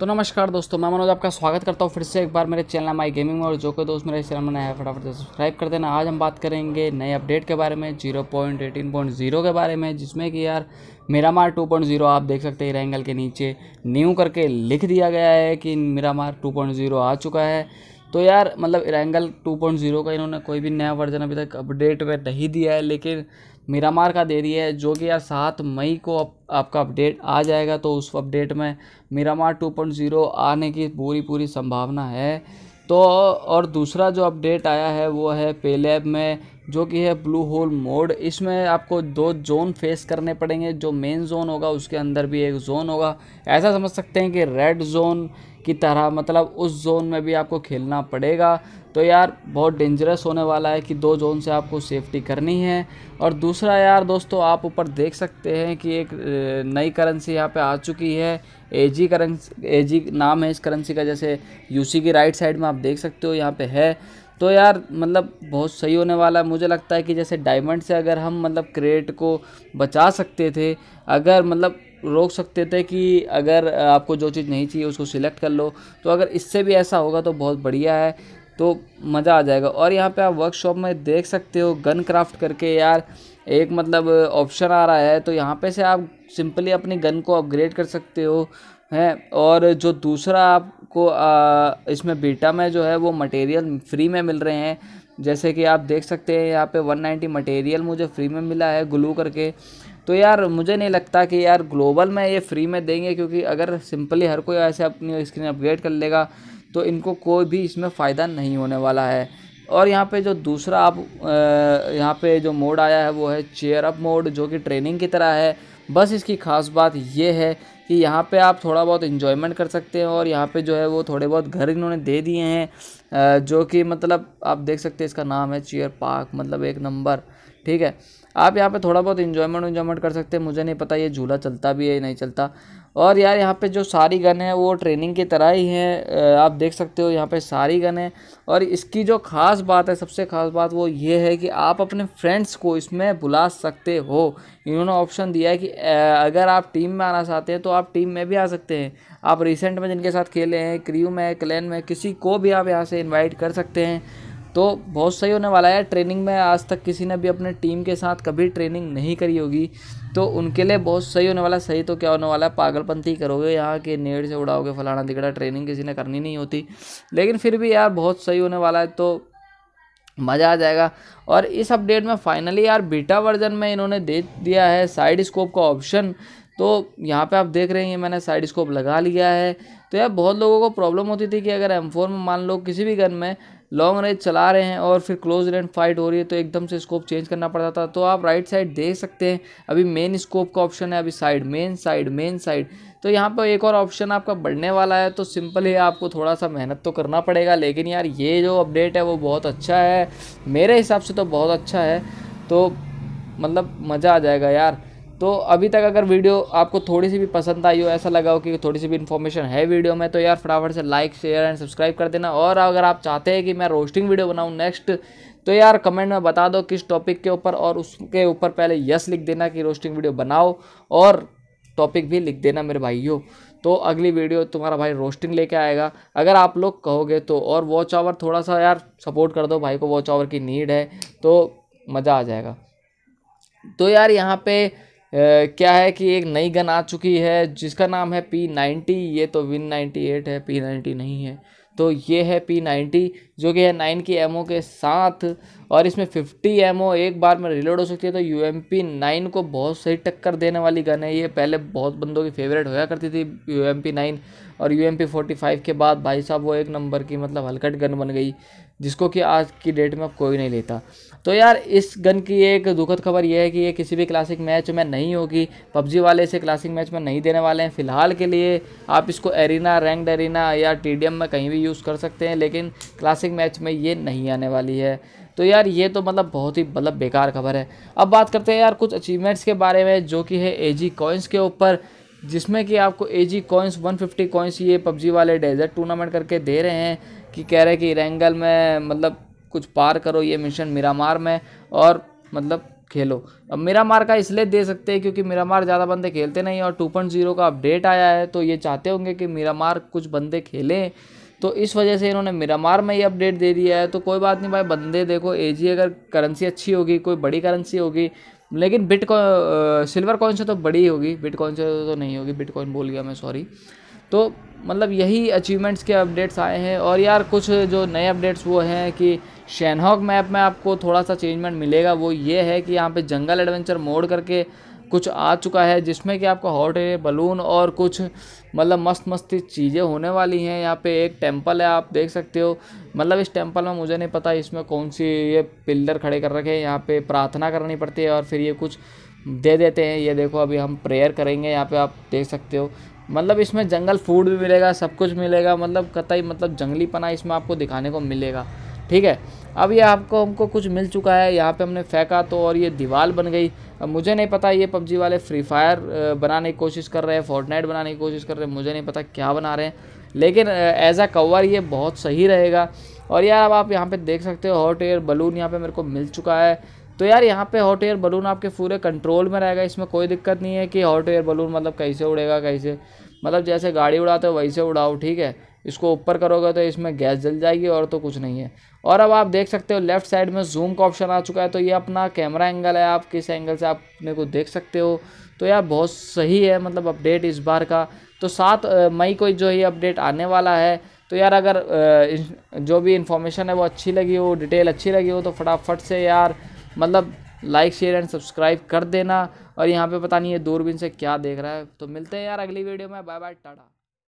तो नमस्कार दोस्तों मैं मनोज आपका स्वागत करता हूँ फिर से एक बार मेरे चैनल माई गेमिंग में और जो कि दोस्त मेरे चैनल में नया फटाफट से सब्सक्राइब कर देना आज हम बात करेंगे नए अपडेट के बारे में zero point eighteen point zero के बारे में जिसमें कि यार मेरा मार टू पॉइंट जीरो आप देख सकते हैं रेंगल के नीचे न्यू करके लिख दिया गया है कि मेरा मार टू पॉइंट जीरो आ चुका है तो यार मतलब एंगल 2.0 का इन्होंने कोई भी नया वर्जन अभी तक अपडेट में नहीं दिया है लेकिन मीरामार का दे दिया है जो कि यार सात मई को अप, आपका अपडेट आ जाएगा तो उस अपडेट में मीरामार 2.0 आने की पूरी पूरी संभावना है तो और दूसरा जो अपडेट आया है वो है पेलैब में जो कि है ब्लू होल मोड इसमें आपको दो जोन फेस करने पड़ेंगे जो मेन जोन होगा उसके अंदर भी एक जोन होगा ऐसा समझ सकते हैं कि रेड जोन की तरह मतलब उस जोन में भी आपको खेलना पड़ेगा तो यार बहुत डेंजरस होने वाला है कि दो जोन से आपको सेफ्टी करनी है और दूसरा यार दोस्तों आप ऊपर देख सकते हैं कि एक नई करेंसी यहाँ पे आ चुकी है एजी करेंसी एजी नाम है इस करेंसी का जैसे यूसी की राइट साइड में आप देख सकते हो यहाँ पे है तो यार मतलब बहुत सही होने वाला है मुझे लगता है कि जैसे डायमंड से अगर हम मतलब क्रेट को बचा सकते थे अगर मतलब रोक सकते थे कि अगर आपको जो चीज़ नहीं चाहिए उसको सिलेक्ट कर लो तो अगर इससे भी ऐसा होगा तो बहुत बढ़िया है तो मज़ा आ जाएगा और यहाँ पे आप वर्कशॉप में देख सकते हो गन क्राफ्ट करके यार एक मतलब ऑप्शन आ रहा है तो यहाँ पे से आप सिंपली अपनी गन को अपग्रेड कर सकते हो है और जो दूसरा आपको आ, इसमें बीटा में जो है वो मटेरियल फ्री में मिल रहे हैं जैसे कि आप देख सकते हैं यहाँ पे 190 मटेरियल मुझे फ्री में मिला है ग्लू करके तो यार मुझे नहीं लगता कि यार ग्लोबल में ये फ्री में देंगे क्योंकि अगर सिंपली हर कोई ऐसे अपनी स्क्रीन अपग्रेड कर लेगा तो इनको कोई भी इसमें फ़ायदा नहीं होने वाला है और यहाँ पे जो दूसरा आप यहाँ पे जो मोड आया है वो है चेयर अप मोड जो कि ट्रेनिंग की तरह है बस इसकी ख़ास बात यह है कि यहाँ पे आप थोड़ा बहुत इन्जॉयमेंट कर सकते हैं और यहाँ पे जो है वो थोड़े बहुत घर इन्होंने दे दिए हैं जो कि मतलब आप देख सकते हैं इसका नाम है चेयर पार्क मतलब एक नंबर ठीक है आप यहाँ पे थोड़ा बहुत इन्जॉयमेंट इन्जॉयमेंट कर सकते हैं मुझे नहीं पता ये झूला चलता भी है नहीं चलता और यार यहाँ पे जो सारी गन है वो ट्रेनिंग की तरह ही हैं आप देख सकते हो यहाँ पे सारी गन है और इसकी जो ख़ास बात है सबसे ख़ास बात वो ये है कि आप अपने फ्रेंड्स को इसमें बुला सकते हो इन्होंने ऑप्शन दिया है कि अगर आप टीम में आना चाहते हैं तो आप टीम में भी आ सकते हैं आप रिसेंट में जिनके साथ खेले हैं क्रियू में क्लैन में किसी को भी आप यहाँ से इन्वाइट कर सकते हैं तो बहुत सही होने वाला है ट्रेनिंग में आज तक किसी ने भी अपने टीम के साथ कभी ट्रेनिंग नहीं करी होगी तो उनके लिए बहुत सही होने वाला सही तो क्या होने वाला है पागलपंथी करोगे यहाँ के नेट से उड़ाओगे फलाना दिगड़ा ट्रेनिंग किसी ने करनी नहीं होती लेकिन फिर भी यार बहुत सही होने वाला है तो मज़ा आ जाएगा और इस अपडेट में फाइनली यार बीटा वर्जन में इन्होंने दे दिया है साइड स्कोप का ऑप्शन तो यहाँ पे आप देख रहे हैं मैंने साइड स्कोप लगा लिया है तो यार बहुत लोगों को प्रॉब्लम होती थी कि अगर एम फोर में मान लो किसी भी गन में लॉन्ग रेंज चला रहे हैं और फिर क्लोज रेंज फाइट हो रही है तो एकदम से स्कोप चेंज करना पड़ता था तो आप राइट साइड देख सकते हैं अभी मेन स्कोप का ऑप्शन है अभी साइड मेन साइड मेन साइड तो यहाँ पर एक और ऑप्शन आपका बढ़ने वाला है तो सिंपल ही आपको थोड़ा सा मेहनत तो करना पड़ेगा लेकिन यार ये जो अपडेट है वो बहुत अच्छा है मेरे हिसाब से तो बहुत अच्छा है तो मतलब मज़ा आ जाएगा यार तो अभी तक अगर वीडियो आपको थोड़ी सी भी पसंद आई हो ऐसा लगा हो कि थोड़ी सी भी इन्फॉर्मेशन है वीडियो में तो यार फटाफट से लाइक शेयर एंड सब्सक्राइब कर देना और अगर आप चाहते हैं कि मैं रोस्टिंग वीडियो बनाऊँ नेक्स्ट तो यार कमेंट में बता दो किस टॉपिक के ऊपर और उसके ऊपर पहले यस लिख देना कि रोस्टिंग वीडियो बनाओ और टॉपिक भी लिख देना मेरे भाइयों तो अगली वीडियो तुम्हारा भाई रोस्टिंग लेके आएगा अगर आप लोग कहोगे तो और वॉच आवर थोड़ा सा यार सपोर्ट कर दो भाई को वॉच आवर की नीड है तो मज़ा आ जाएगा तो यार यहाँ पे क्या है कि एक नई गन आ चुकी है जिसका नाम है पी नाइन्टी ये तो विन नाइन्टी एट है पी नाइन्टी नहीं है तो ये है पी नाइन्टी जो कि है नाइन की एमओ के साथ और इसमें फिफ्टी एमओ एक बार में रिलोड हो सकती है तो यू एम पी नाइन को बहुत सही टक्कर देने वाली गन है ये पहले बहुत बंदों की फेवरेट होया करती थी यू एम पी नाइन और U M P forty five के बाद भाई साहब वो एक नंबर की मतलब हलकट गन बन गई जिसको कि आज की डेट में अब कोई नहीं लेता तो यार इस गन की एक दुखद खबर यह है कि ये किसी भी क्लासिक मैच में नहीं होगी पबजी वाले इसे क्लासिक मैच में नहीं देने वाले हैं फ़िलहाल के लिए आप इसको एरिना रैंकड एरिना या टी में कहीं भी यूज़ कर सकते हैं लेकिन क्लासिक मैच में ये नहीं आने वाली है तो यार ये तो मतलब बहुत ही मतलब बेकार खबर है अब बात करते हैं यार कुछ अचीवमेंट्स के बारे में जो कि है ए जी के ऊपर जिसमें कि आपको A G coins one fifty ये पबजी वाले डेजर्ट टूर्नामेंट करके दे रहे हैं कि कह रहे कि इरेंगल में मतलब कुछ पार करो ये मिशन मीरामार में और मतलब खेलो अब मीरामार का इसलिए दे सकते हैं क्योंकि मिरामार ज़्यादा बंदे खेलते नहीं और 2.0 का अपडेट आया है तो ये चाहते होंगे कि मीरामार कुछ बंदे खेलें तो इस वजह से इन्होंने मीरामार में ये अपडेट दे दिया है तो कोई बात नहीं भाई बंदे देखो एजी अगर करेंसी अच्छी होगी कोई बड़ी करेंसी होगी लेकिन बिट सिल्वर कॉइन से तो बड़ी होगी बिट से तो नहीं होगी बिट बोल गया मैं सॉरी तो मतलब यही अचीवमेंट्स के अपडेट्स आए हैं और यार कुछ जो नए अपडेट्स वो हैं कि शैनहॉक मैप में आपको थोड़ा सा चेंजमेंट मिलेगा वो ये है कि यहाँ पे जंगल एडवेंचर मोड करके कुछ आ चुका है जिसमें कि आपका हॉट एयर बलून और कुछ मतलब मस्त मस्ती चीज़ें होने वाली हैं यहाँ पे एक टेंपल है आप देख सकते हो मतलब इस टेंपल में मुझे नहीं पता इसमें कौन सी ये पिल्लर खड़े कर रखे हैं यहाँ पे प्रार्थना करनी पड़ती है और फिर ये कुछ दे देते हैं ये देखो अभी हम प्रेयर करेंगे यहाँ पे आप देख सकते हो मतलब इसमें जंगल फूड भी मिलेगा सब कुछ मिलेगा मतलब कतई मतलब जंगली पना इसमें आपको दिखाने को मिलेगा ठीक है अब ये आपको हमको कुछ मिल चुका है यहाँ पे हमने फेंका तो और ये दीवार बन गई अब मुझे नहीं पता ये पबजी वाले फ्री फायर बनाने की कोशिश कर रहे हैं फोर्टनाइट बनाने की कोशिश कर रहे हैं मुझे नहीं पता क्या बना रहे हैं लेकिन एज अ कवर ये बहुत सही रहेगा और यार अब आप यहाँ पे देख सकते हो हॉट एयर बलून यहाँ पे मेरे को मिल चुका है तो यार यहाँ पे हॉट एयर बलून आपके पूरे कंट्रोल में रहेगा इसमें कोई दिक्कत नहीं है कि हॉट एयर बलून मतलब कैसे उड़ेगा कैसे मतलब जैसे गाड़ी उड़ाते हो वैसे उड़ाओ ठीक है इसको ऊपर करोगे तो इसमें गैस जल जाएगी और तो कुछ नहीं है और अब आप देख सकते हो लेफ्ट साइड में जूम का ऑप्शन आ चुका है तो ये अपना कैमरा एंगल है आप किस एंगल से आप अपने को देख सकते हो तो यार बहुत सही है मतलब अपडेट इस बार का तो सात मई को जो ये अपडेट आने वाला है तो यार अगर जो भी इंफॉर्मेशन है वो अच्छी लगी हो डिटेल अच्छी लगी हो तो फटाफट से यार मतलब लाइक शेयर एंड सब्सक्राइब कर देना और यहाँ पे पता नहीं है दूरबीन से क्या देख रहा है तो मिलते हैं यार अगली वीडियो में बाय बाय टाटा